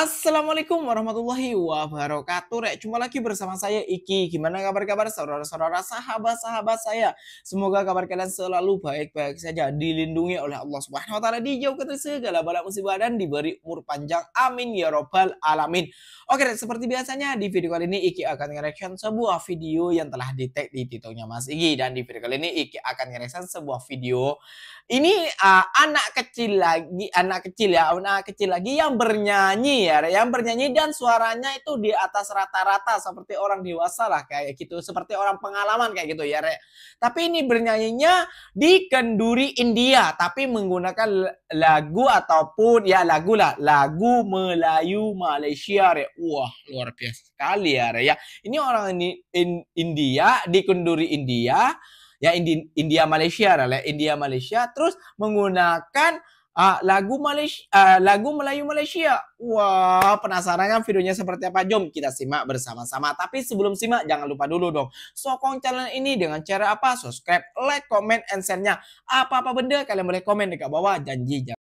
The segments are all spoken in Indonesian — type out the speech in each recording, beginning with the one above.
Assalamualaikum warahmatullahi wabarakatuh. Rek, jumpa lagi bersama saya Iki. Gimana kabar-kabar saudara-saudara, sahabat-sahabat saya? Semoga kabar kalian selalu baik-baik saja, dilindungi oleh Allah Subhanahu wa taala, dijauhkan dari segala bala musibah dan diberi umur panjang. Amin ya robbal alamin. Oke, Rek, seperti biasanya di video kali ini Iki akan nge-reaction sebuah video yang telah di tag di titiknya Mas Iki dan di video kali ini Iki akan ngereaction sebuah video ini uh, anak kecil lagi, anak kecil ya, anak kecil lagi yang bernyanyi ya ya yang bernyanyi dan suaranya itu di atas rata-rata seperti orang dewasa lah kayak gitu seperti orang pengalaman kayak gitu ya Re. tapi ini bernyanyinya di kenduri India tapi menggunakan lagu ataupun ya lagu lah lagu Melayu Malaysia Re. wah luar biasa sekali ya Re ya ini orang ini in, India di kenduri India ya India Malaysia lah India Malaysia terus menggunakan uh, lagu Malaysia, uh, lagu Melayu Malaysia. Wah, wow, penasaran kan videonya seperti apa? Jom kita simak bersama-sama. Tapi sebelum simak, jangan lupa dulu dong. Sokong channel ini dengan cara apa? Subscribe, like, comment, and share-nya. Apa-apa benda kalian boleh komen dekat bawah. Janji, janji.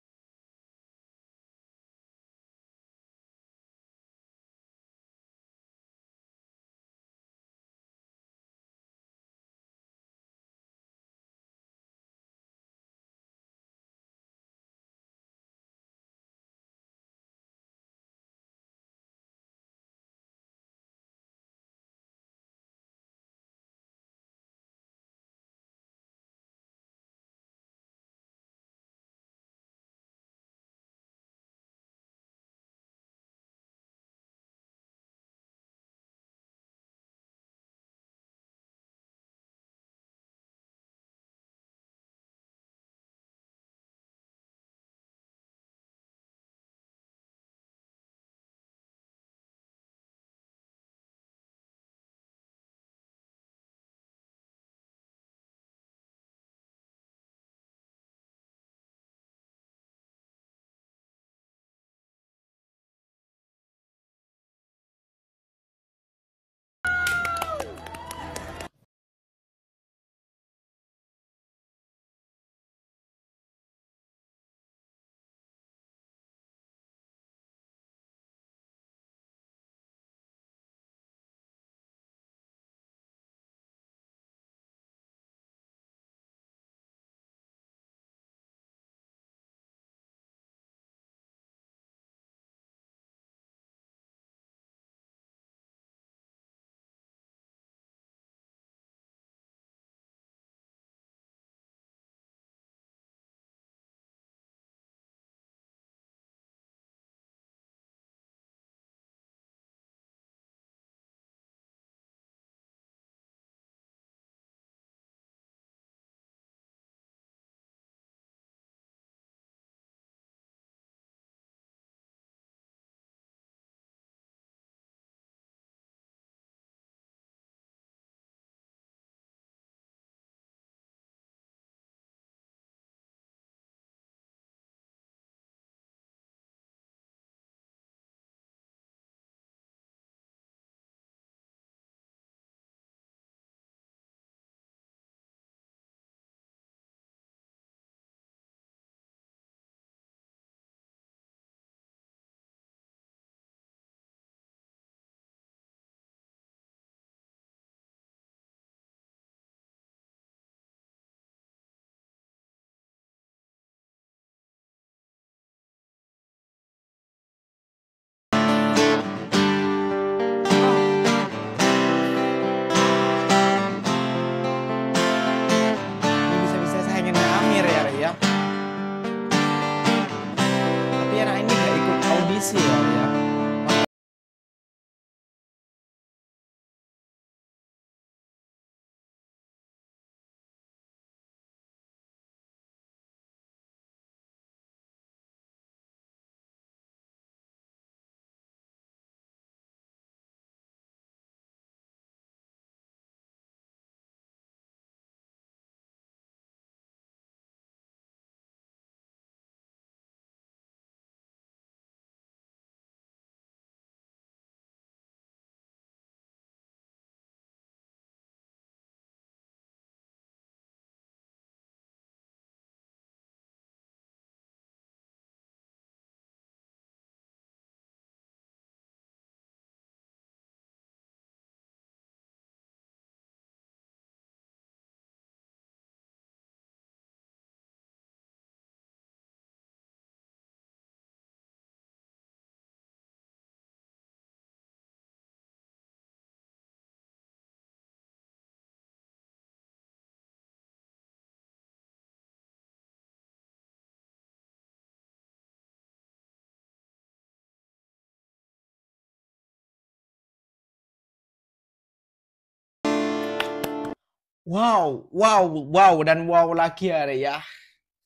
Wow, wow, wow dan wow lagi ya, ya.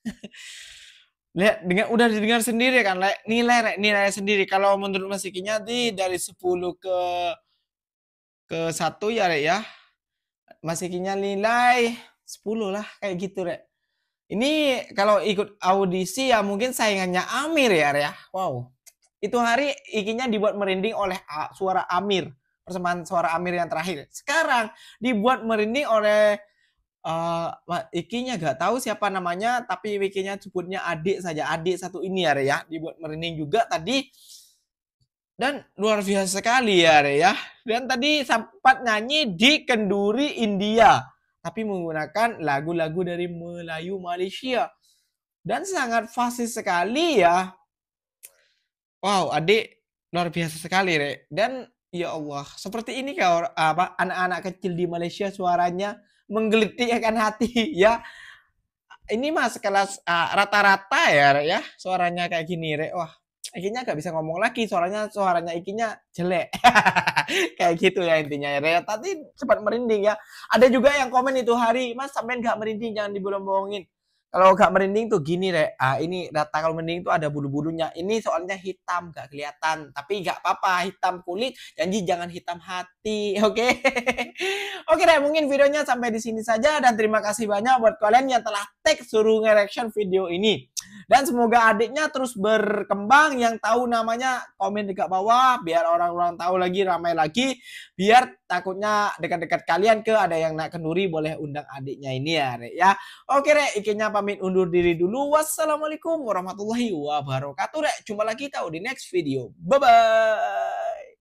Lihat, dengar, udah didengar sendiri kan, Le. Nilai, Re, nilai sendiri. Kalau menurut Mas Ikinya di dari 10 ke ke 1 ya, rek ya. Mas Ikinya nilai 10 lah, kayak gitu, rek. Ini kalau ikut audisi ya mungkin saingannya Amir ya, rek ya. Wow. Itu hari Ikinya dibuat merinding oleh suara Amir persembahan suara Amir yang terakhir. Sekarang dibuat merinding oleh uh, Ikinya gak tahu siapa namanya, tapi Wikinya sebutnya adik saja, adik satu ini ya ya, dibuat merinding juga tadi. Dan luar biasa sekali ya ya. Dan tadi sempat nyanyi di Kenduri India, tapi menggunakan lagu-lagu dari Melayu Malaysia. Dan sangat fasih sekali ya. Wow, adik luar biasa sekali, Re. Dan Ya Allah, seperti ini kau apa anak-anak kecil di Malaysia suaranya menggelitik akan hati ya. Ini mah sekelas ah, rata-rata uh, ya ya suaranya kayak gini re. Wah, akhirnya gak bisa ngomong lagi suaranya suaranya ikinya jelek. kayak gitu ya intinya ya. Tadi cepat merinding ya. Ada juga yang komen itu hari, Mas sampean gak merinding jangan dibolong bolongin kalau gak merinding tuh gini deh. Ah, ini rata kalau merinding tuh ada bulu-bulunya. Ini soalnya hitam gak kelihatan. Tapi gak apa-apa hitam kulit. Janji jangan hitam hati. Oke. Okay? oke okay, deh mungkin videonya sampai di sini saja. Dan terima kasih banyak buat kalian yang telah hashtag suruh nge-reaction video ini. Dan semoga adiknya terus berkembang yang tahu namanya komen dekat bawah biar orang-orang tahu lagi ramai lagi biar takutnya dekat-dekat kalian ke ada yang nak kenduri boleh undang adiknya ini ya Rek ya. Oke Rek, ikinya pamit undur diri dulu. Wassalamualaikum warahmatullahi wabarakatuh Rek. Jumpa lagi tahu di next video. Bye bye.